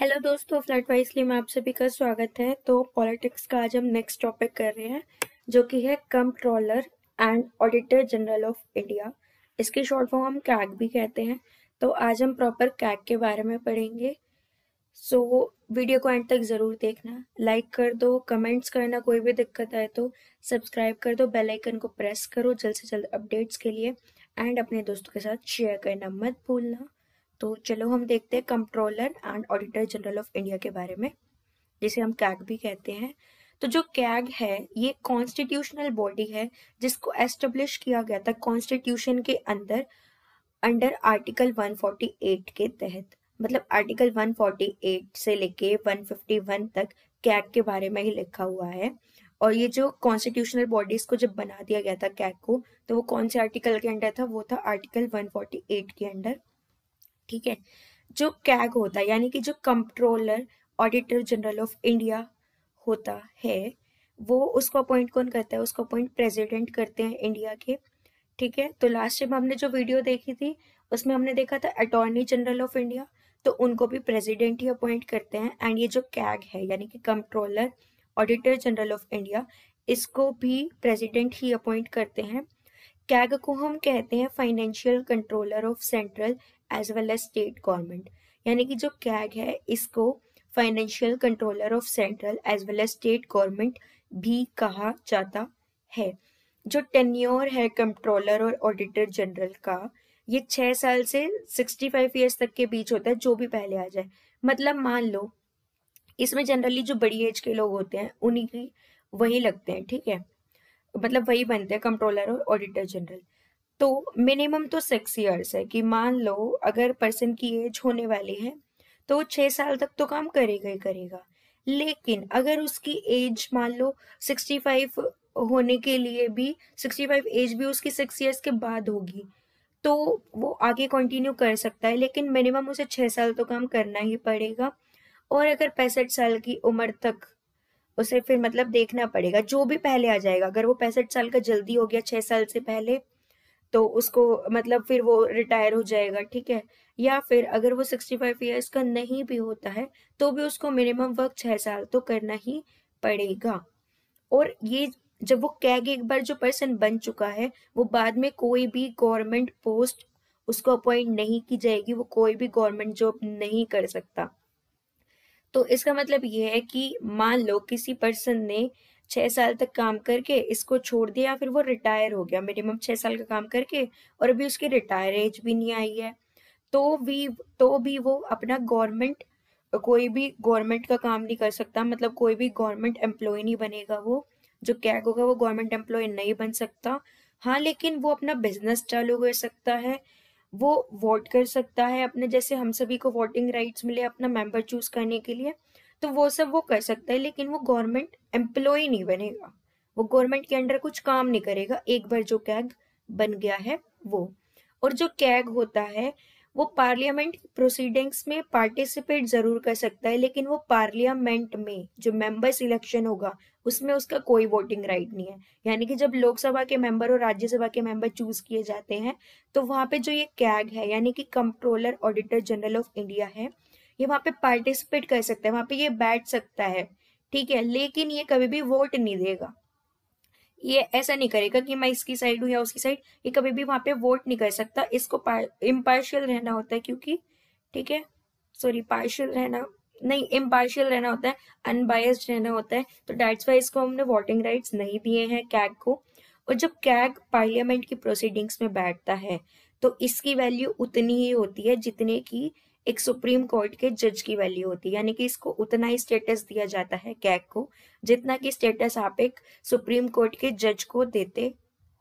hello दोस्तों flat wisely में आप सभी का स्वागत है तो पॉलिटिक्स का आज हम नेक्स्ट टॉपिक कर रहे हैं जो कि है controller and auditor general of India इसके शॉर्ट फॉर्म हम कैग भी कहते हैं तो आज हम प्रॉपर कैग के बारे में पढ़ेंगे सो so, वीडियो को एंड तक ज़रूर देखना लाइक कर दो कमेंट्स करना कोई भी दिक्कत आए तो सब्सक्राइब कर दो बेल आइकन को प्रेस करो जल्द से जल्द अपडेट्स के लिए एंड अपने दोस्तों के साथ शेयर करना मत भूलना तो चलो हम देखते हैं controller and auditor general of India के बारे में जिसे हम कैग भी कहते हैं तो जो कैग है ये कॉन्स्टिट्यूशनल बॉडी है जिसको एस्टेब्लिश किया गया था कॉन्स्टिट्यूशन के अंदर अंडर आर्टिकल 148 के तहत मतलब आर्टिकल 148 से लेके 151 तक कैग के बारे में ही लिखा हुआ है और ये जो कॉन्स्टिट्यूशनल बॉडीज को जब बना दिया गया था कैग को तो वो कौन से आर्टिकल के अंडर था वो था आर्टिकल 148 के अंडर ठीक है जो कैग होता है यानी कि जो controller auditor general of India होता है वो उसको अपॉइंट कौन करता है उसको अपॉइंट प्रेसिडेंट करते हैं इंडिया के ठीक है तो लास्ट टाइम हमने जो वीडियो देखी थी उसमें हमने देखा था अटॉर्नी जनरल ऑफ इंडिया तो उनको भी प्रेसिडेंट ही अपॉइंट करते हैं एंड ये जो कैग है यानी कि controller auditor general of India इसको भी प्रेसिडेंट ही अपॉइंट करते हैं कैग को हम कहते हैं financial controller of central as well as state government यानी कि जो कैग है इसको financial controller of central as well as state government भी कहा जाता है जो टेन्योर है कंट्रोलर और ऑडिटर जनरल का ये छः साल से सिक्सटी फाइव ईयर्स तक के बीच होता है जो भी पहले आ जाए मतलब मान लो इसमें जनरली जो बड़ी एज के लोग होते हैं उन्हीं की वही लगते हैं ठीक है मतलब वही बनते हैं कंट्रोलर और ऑडिटर जनरल तो मिनिमम तो सिक्स ईयर्स है कि मान लो अगर पर्सन की एज होने वाली है तो वो छः साल तक तो काम करेगा ही करेगा लेकिन अगर उसकी एज मान लो सिक्सटी फाइव होने के लिए भी सिक्सटी फाइव एज भी उसकी सिक्स ईयर्स के बाद होगी तो वो आगे कंटिन्यू कर सकता है लेकिन मिनिमम उसे छः साल तो काम करना ही पड़ेगा और अगर पैंसठ साल की उम्र तक उसे फिर मतलब देखना पड़ेगा जो भी पहले आ जाएगा अगर वो पैंसठ साल का जल्दी हो गया छह साल से पहले तो उसको मतलब फिर वो रिटायर हो जाएगा ठीक है या फिर अगर वो सिक्सटी फाइव ईयर्स का नहीं भी होता है तो भी उसको मिनिमम वर्क छह साल तो करना ही पड़ेगा और ये जब वो कैग एक बार जो पर्सन बन चुका है वो बाद में कोई भी गवर्नमेंट पोस्ट उसको अपॉइंट नहीं की जाएगी वो कोई भी गवर्नमेंट जॉब नहीं कर सकता तो इसका मतलब ये है कि मान लो किसी पर्सन ने छः साल तक काम करके इसको छोड़ दिया फिर वो रिटायर हो गया मिनिमम छः साल का काम करके और अभी उसकी रिटायर एज भी नहीं आई है तो भी तो भी वो अपना गवर्नमेंट कोई भी गवर्नमेंट का काम नहीं कर सकता मतलब कोई भी गवर्नमेंट एम्प्लॉय नहीं बनेगा वो जो कैग होगा वो गवर्नमेंट एम्प्लॉय नहीं बन सकता हाँ लेकिन वो अपना बिजनेस चालू कर सकता है वो वोट कर सकता है अपने जैसे हम सभी को वोटिंग राइट्स मिले अपना मेंबर चूज करने के लिए तो वो सब वो कर सकता है लेकिन वो गवर्नमेंट एम्प्लॉय नहीं बनेगा वो गवर्नमेंट के अंडर कुछ काम नहीं करेगा एक बार जो कैग बन गया है वो और जो कैग होता है वो पार्लियामेंट प्रोसीडिंग्स में पार्टिसिपेट जरूर कर सकता है लेकिन वो पार्लियामेंट में जो मेंबर सिलेक्शन होगा उसमें उसका कोई वोटिंग राइट नहीं है यानी कि जब लोकसभा के मेंबर और राज्यसभा के मेंबर चूज किए जाते हैं तो वहाँ पे जो ये कैग है यानी कि controller auditor general of India है ये वहाँ पे पार्टिसिपेट कर सकता है वहाँ पे ये बैठ सकता है ठीक है लेकिन ये कभी भी वोट नहीं देगा ये ऐसा नहीं करेगा कि मैं इसकी साइड हूँ या उसकी साइड ये कभी भी वहां पे वोट नहीं कर सकता इसको इम्पार्शियल रहना होता है क्योंकि ठीक है सॉरी पार्शियल रहना नहीं इम्पार्शियल रहना होता है अनबायस्ड रहना होता है तो डेट्स वाई इसको हमने वोटिंग राइट्स नहीं दिए हैं कैग को और जब कैग पार्लियामेंट की प्रोसीडिंग्स में बैठता है तो इसकी वैल्यू उतनी ही होती है जितने की एक सुप्रीम कोर्ट के जज की वैल्यू होती है यानी कि इसको उतना ही स्टेटस दिया जाता है कैग को जितना कि स्टेटस आप एक सुप्रीम कोर्ट के जज को देते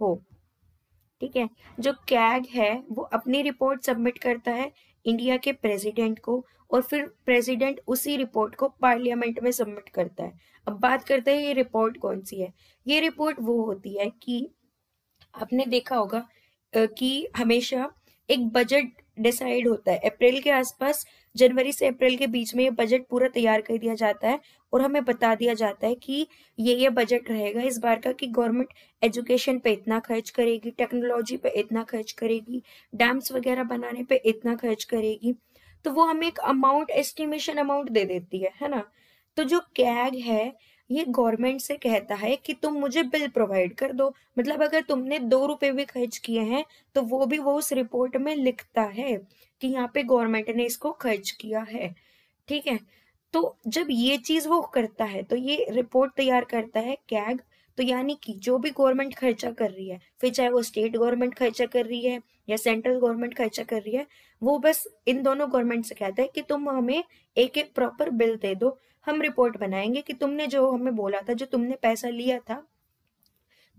हो ठीक है जो कैग है वो अपनी रिपोर्ट सबमिट करता है इंडिया के प्रेसिडेंट को और फिर प्रेसिडेंट उसी रिपोर्ट को पार्लियामेंट में सबमिट करता है अब बात करते हैं ये रिपोर्ट कौन सी है ये रिपोर्ट वो होती है कि आपने देखा होगा कि हमेशा एक बजट डिसाइड होता है अप्रैल के आसपास जनवरी से अप्रैल के बीच में ये बजट पूरा तैयार कर दिया जाता है और हमें बता दिया जाता है कि ये ये बजट रहेगा इस बार का कि गवर्नमेंट एजुकेशन पे इतना खर्च करेगी टेक्नोलॉजी पे इतना खर्च करेगी डैम्स वगैरह बनाने पे इतना खर्च करेगी तो वो हमें एक अमाउंट एस्टिमेशन अमाउंट दे देती है है ना तो जो कैग है ये गवर्नमेंट से कहता है कि तुम मुझे बिल प्रोवाइड कर दो मतलब अगर तुमने दो रुपए भी खर्च किए हैं तो वो भी वो उस रिपोर्ट में लिखता है कि यहाँ पे गवर्नमेंट ने इसको खर्च किया है ठीक है तो जब ये चीज वो करता है तो ये रिपोर्ट तैयार करता है कैग तो यानी कि जो भी गवर्नमेंट खर्चा कर रही है फिर चाहे वो स्टेट गवर्नमेंट खर्चा कर रही है या सेंट्रल गवर्नमेंट खर्चा कर रही है वो बस इन दोनों गवर्नमेंट से कहता है कि तुम हमें एक एक प्रॉपर बिल दे दो हम रिपोर्ट बनाएंगे कि तुमने जो हमें बोला था जो तुमने पैसा लिया था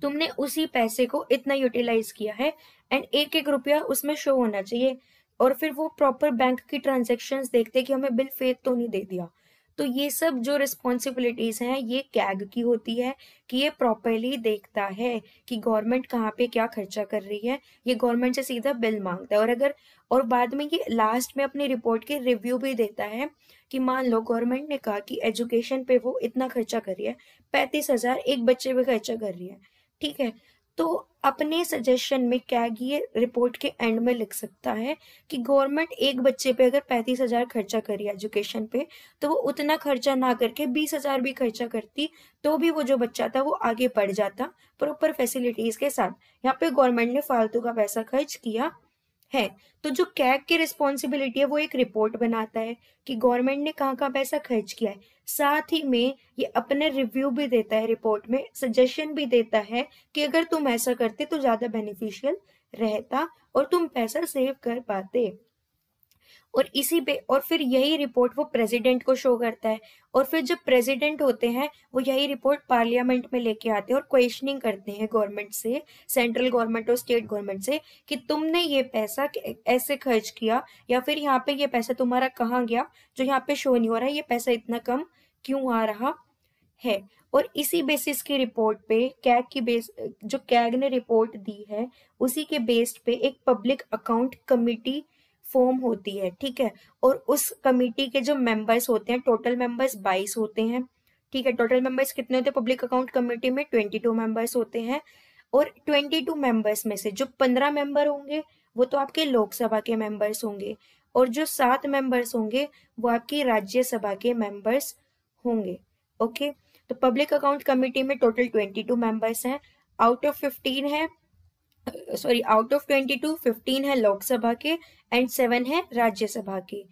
तुमने उसी पैसे को इतना यूटिलाइज किया है एंड एक एक रुपया उसमें शो होना चाहिए और फिर वो प्रॉपर बैंक की ट्रांजेक्शन देखते कि हमें बिल फेक तो नहीं दे दिया तो ये सब जो रिस्पॉन्सिबिलिटीज़ हैं ये कैग की होती है कि ये प्रॉपरली देखता है कि गवर्नमेंट कहाँ पे क्या खर्चा कर रही है ये गवर्नमेंट से सीधा बिल मांगता है और अगर और बाद में ये लास्ट में अपनी रिपोर्ट के रिव्यू भी देता है कि मान लो गवर्नमेंट ने कहा कि एजुकेशन पे वो इतना खर्चा कर रही है पैंतीस हज़ार एक बच्चे पे खर्चा कर रही है ठीक है तो अपने सजेशन में कैग ये रिपोर्ट के एंड में लिख सकता है कि गवर्नमेंट एक बच्चे पे अगर पैंतीस हजार खर्चा करी एजुकेशन पे तो वो उतना खर्चा ना करके बीस हजार भी खर्चा करती तो भी वो जो बच्चा था वो आगे बढ़ जाता प्रॉपर फैसिलिटीज के साथ यहाँ पे गवर्नमेंट ने फालतू का पैसा खर्च किया है तो जो कैग की रिस्पॉन्सिबिलिटी है वो एक रिपोर्ट बनाता है कि गवर्नमेंट ने कहाँ कहाँ पैसा खर्च किया है साथ ही में ये अपने रिव्यू भी देता है रिपोर्ट में सजेशन भी देता है कि अगर तुम ऐसा करते तो ज्यादा बेनिफिशियल रहता और तुम पैसा सेव कर पाते और इसी पे और फिर यही रिपोर्ट वो प्रेसिडेंट को शो करता है और फिर जब प्रेसिडेंट होते हैं वो यही रिपोर्ट पार्लियामेंट में लेके आते हैं और क्वेश्चनिंग करते हैं गवर्नमेंट से सेंट्रल गवर्नमेंट और स्टेट गवर्नमेंट से कि तुमने ये पैसा ऐसे खर्च किया या फिर यहाँ पे ये पैसा तुम्हारा कहाँ गया जो यहाँ पे शो नहीं हो रहा है ये पैसा इतना कम क्यों आ रहा है और इसी बेसिस की रिपोर्ट पे कैग की बेस जो कैग ने रिपोर्ट दी है उसी के बेस पे एक पब्लिक अकाउंट कमिटी फॉर्म होती है ठीक है और उस कमेटी के जो मेंबर्स होते हैं टोटल मेंबर्स बाईस होते हैं ठीक है टोटल मेंबर्स कितने होते हैं पब्लिक अकाउंट कमेटी में ट्वेंटी टू मेंबर्स होते हैं और ट्वेंटी टू मेंबर्स में से जो पंद्रह मेंबर होंगे वो तो आपके लोकसभा के मेंबर्स होंगे और जो सात मेंबर्स होंगे वो आपकी राज्यसभा के मेंबर्स होंगे ओके तो पब्लिक अकाउंट कमेटी में टोटल ट्वेंटी टू मेंबर्स हैं आउट ऑफ फिफ्टीन है sorry out of twenty two fifteen है लोकसभा के एंड सेवन है राज्यसभा के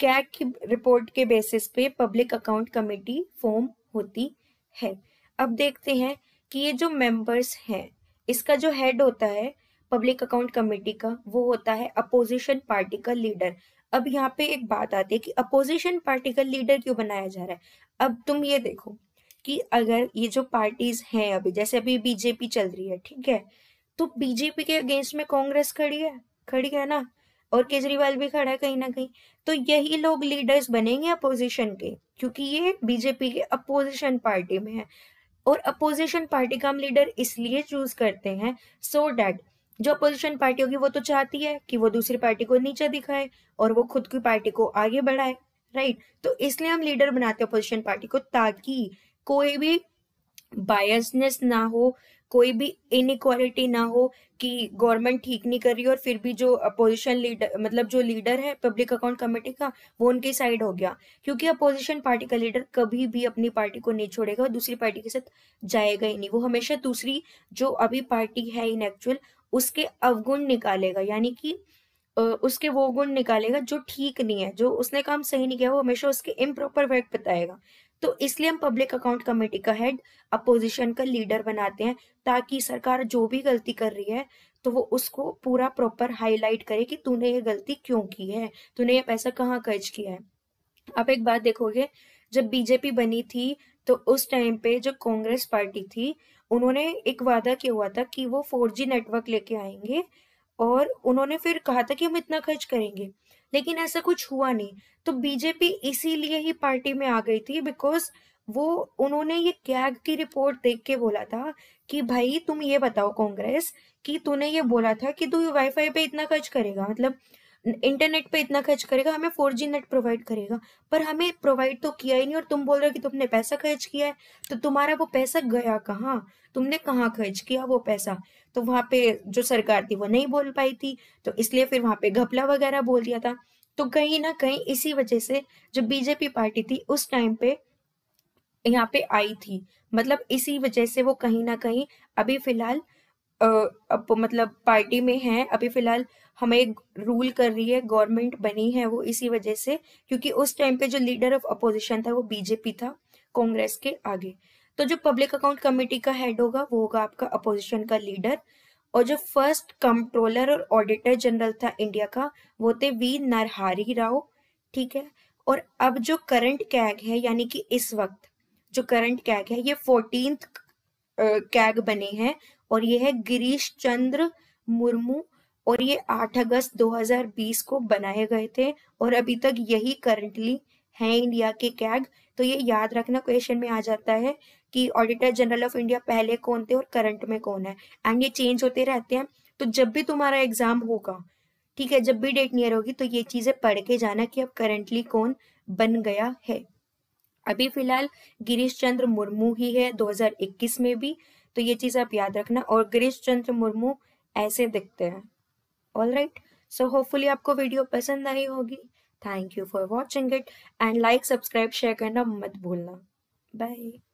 क्या की रिपोर्ट के बेसिस पे पब्लिक अकाउंट कमेटी फॉर्म होती है अब देखते हैं कि ये जो मेंबर्स हैं इसका जो हेड होता है पब्लिक अकाउंट कमेटी का वो होता है अपोजिशन पार्टी का लीडर अब यहाँ पे एक बात आती है कि अपोजिशन पार्टी का लीडर क्यों बनाया जा रहा है अब तुम ये देखो कि अगर ये जो पार्टीज हैं अभी जैसे अभी बीजेपी चल रही है ठीक है तो बीजेपी के अगेंस्ट में कांग्रेस खड़ी है खड़ी है ना और केजरीवाल भी खड़ा है कहीं ना कहीं तो यही लोग लीडर्स बनेंगे अपोजिशन के क्योंकि ये बीजेपी के अपोजिशन पार्टी में है और अपोजिशन पार्टी का हम लीडर इसलिए चूज करते हैं सो so डैट जो अपोजिशन पार्टी होगी वो तो चाहती है कि वो दूसरी पार्टी को नीचे दिखाए और वो खुद की पार्टी को आगे बढ़ाए राइट तो इसलिए हम लीडर बनाते हैं अपोजिशन पार्टी को ताकि कोई भी बायसनेस ना हो कोई भी इनक्वालिटी ना हो कि गवर्नमेंट ठीक नहीं कर रही और फिर भी जो अपोजिशन लीडर मतलब जो लीडर है पब्लिक अकाउंट कमेटी का वो उनकी साइड हो गया क्योंकि अपोजिशन पार्टी का लीडर कभी भी अपनी पार्टी को नहीं छोड़ेगा और दूसरी पार्टी के साथ जाएगा ही नहीं वो हमेशा दूसरी जो अभी पार्टी है इन एक्चुअल उसके अवगुण निकालेगा यानी कि उसके वो गुण निकालेगा जो ठीक नहीं है जो उसने काम सही नहीं किया वो हमेशा उसके इम्प्रॉपर वर्क बताएगा तो इसलिए हम पब्लिक अकाउंट कमेटी का हेड अपोजिशन का लीडर बनाते हैं ताकि सरकार जो भी गलती कर रही है तो वो उसको पूरा प्रॉपर हाईलाइट करे कि तूने ये गलती क्यों की है तूने ये पैसा कहाँ खर्च किया है आप एक बात देखोगे जब बीजेपी बनी थी तो उस टाइम पे जो कांग्रेस पार्टी थी उन्होंने एक वादा किया हुआ था कि वो फोर नेटवर्क लेके आएंगे और उन्होंने फिर कहा था कि हम इतना खर्च करेंगे लेकिन ऐसा कुछ हुआ नहीं तो बीजेपी इसीलिए ही पार्टी में आ गई थी बिकॉज वो उन्होंने ये कैग की रिपोर्ट देख के बोला था कि भाई तुम ये बताओ कांग्रेस कि तूने ये बोला था कि तू वाईफाई पे इतना खर्च करेगा मतलब इंटरनेट पे इतना खर्च करेगा हमें फोर जी नेट प्रोवाइड करेगा पर हमें प्रोवाइड तो किया ही नहीं और तुम बोल रहे हो कि तुमने पैसा खर्च किया है तो तुम्हारा वो पैसा गया कहाँ तुमने कहाँ खर्च किया वो पैसा तो वहां पे जो सरकार थी वो नहीं बोल पाई थी तो इसलिए फिर वहां पे घपला वगैरह बोल दिया था तो कहीं ना कहीं इसी वजह से जो बीजेपी पार्टी थी उस टाइम पे यहाँ पे आई थी मतलब इसी वजह से वो कहीं ना कहीं अभी फिलहाल अब मतलब पार्टी में है अभी फिलहाल हमें रूल कर रही है गवर्नमेंट बनी है वो इसी वजह से क्योंकि उस टाइम पे जो लीडर ऑफ अपोजिशन था वो बीजेपी था कांग्रेस के आगे तो जो पब्लिक अकाउंट कमेटी का हेड होगा वो होगा आपका अपोजिशन का लीडर और जो फर्स्ट कंट्रोलर और ऑडिटर जनरल था इंडिया का वो थे वी नरहारी राव ठीक है और अब जो करंट कैग है यानी कि इस वक्त जो करंट कैग है ये फोर्टीन कैग बने हैं और ये है गिरीश चंद्र मुर्मू और ये 8 अगस्त 2020 को बनाए गए थे और अभी तक यही करंटली है इंडिया के कैग तो ये याद रखना क्वेश्चन में आ जाता है कि ऑडिटर जनरल ऑफ इंडिया पहले कौन थे और करंट में कौन है एंड ये चेंज होते रहते हैं तो जब भी तुम्हारा एग्जाम होगा ठीक है जब भी डेट नियर होगी तो ये चीजें पढ़ के जाना कि अब करंटली कौन बन गया है अभी फिलहाल गिरीश चंद्र मुर्मू ही है 2021 में भी तो ये चीज आप याद रखना और गिरीश चंद्र मुर्मू ऐसे दिखते हैं ऑल राइट सो होपफुली आपको वीडियो पसंद आई होगी thank you for watching it and like subscribe share करना मत भूलना बाय